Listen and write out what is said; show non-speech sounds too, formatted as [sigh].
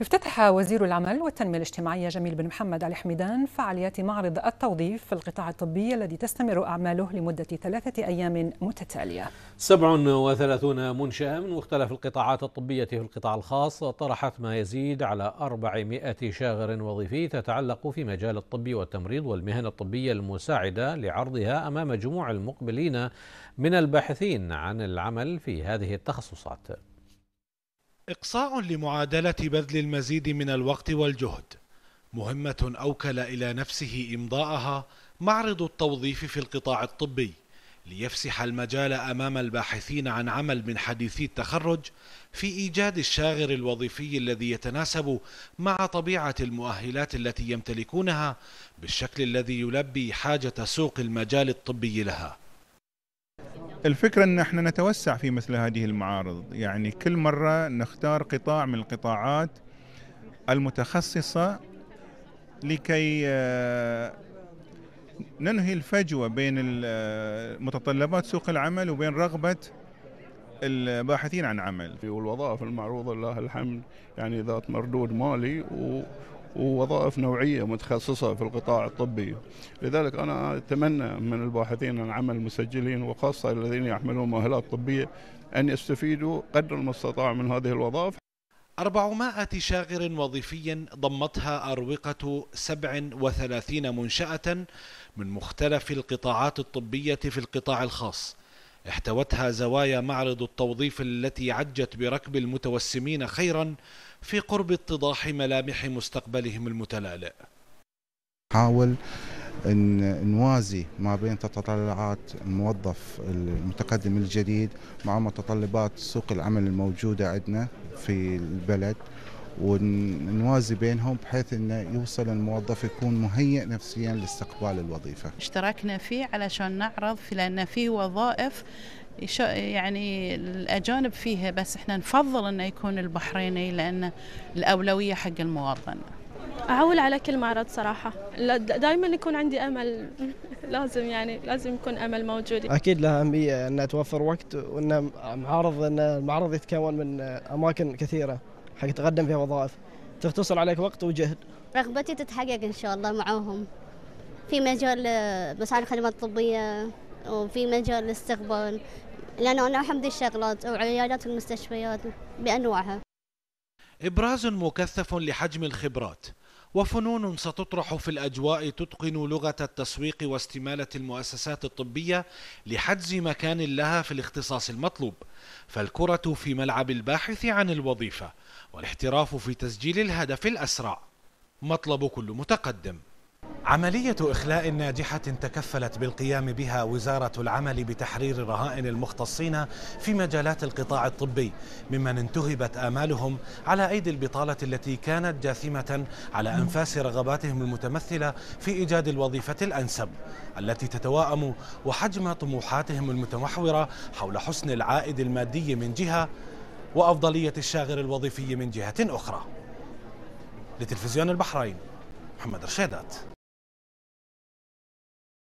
افتتح وزير العمل والتنمية الاجتماعية جميل بن محمد علي حميدان فعاليات معرض التوظيف في القطاع الطبي الذي تستمر أعماله لمدة ثلاثة أيام متتالية 37 منشأة من مختلف القطاعات الطبية في القطاع الخاص طرحت ما يزيد على 400 شاغر وظيفي تتعلق في مجال الطب والتمريض والمهن الطبية المساعدة لعرضها أمام جموع المقبلين من الباحثين عن العمل في هذه التخصصات إقصاء لمعادلة بذل المزيد من الوقت والجهد مهمة أوكل إلى نفسه إمضاءها معرض التوظيف في القطاع الطبي ليفسح المجال أمام الباحثين عن عمل من حديثي التخرج في إيجاد الشاغر الوظيفي الذي يتناسب مع طبيعة المؤهلات التي يمتلكونها بالشكل الذي يلبي حاجة سوق المجال الطبي لها الفكرة أن احنا نتوسع في مثل هذه المعارض يعني كل مرة نختار قطاع من القطاعات المتخصصة لكي آه، ننهي الفجوة بين آه، متطلبات سوق العمل وبين رغبة الباحثين عن عمل والوظائف المعروضة لله الحمد يعني ذات مردود مالي و ووظائف نوعية متخصصة في القطاع الطبي لذلك أنا أتمنى من الباحثين عن عمل المسجلين وخاصة الذين يحملون مؤهلات طبية أن يستفيدوا قدر المستطاع من هذه الوظائف 400 شاغر وظيفي ضمتها أروقة 37 منشأة من مختلف القطاعات الطبية في القطاع الخاص احتوتها زوايا معرض التوظيف التي عجت بركب المتوسمين خيرا في قرب اتضاح ملامح مستقبلهم المتلألئ حاول ان نوازي ما بين تطلعات الموظف المتقدم الجديد مع متطلبات سوق العمل الموجوده عندنا في البلد ونوازي بينهم بحيث انه يوصل الموظف يكون مهيئ نفسيا لاستقبال الوظيفه. اشتركنا فيه علشان نعرض في لان فيه وظائف يعني الاجانب فيها بس احنا نفضل انه يكون البحريني لان الاولويه حق المواطن. اعول على كل معرض صراحه دائما يكون عندي امل [laughs] لازم يعني لازم يكون امل موجود اكيد لها اهميه انها توفر وقت وان معارض ان المعرض يتكون من اماكن كثيره حق تقدم فيها وظائف تختصر عليك وقت وجهد رغبتي تتحقق إن شاء الله معاهم في مجال مساعد الخدمات الطبية وفي مجال الاستقبال لأنه أنا أحب الشغلات او عيادات المستشفيات بأنواعها إبراز مكثف لحجم الخبرات وفنون ستطرح في الأجواء تتقن لغة التسويق واستمالة المؤسسات الطبية لحجز مكان لها في الاختصاص المطلوب فالكرة في ملعب الباحث عن الوظيفة والاحتراف في تسجيل الهدف الأسرع مطلب كل متقدم عملية إخلاء ناجحة تكفلت بالقيام بها وزارة العمل بتحرير الرهائن المختصين في مجالات القطاع الطبي ممن انتهبت آمالهم على أيدي البطالة التي كانت جاثمة على أنفاس رغباتهم المتمثلة في إيجاد الوظيفة الأنسب التي تتواءم وحجم طموحاتهم المتمحورة حول حسن العائد المادي من جهة وأفضلية الشاغر الوظيفي من جهة أخرى لتلفزيون البحرين محمد رشيدات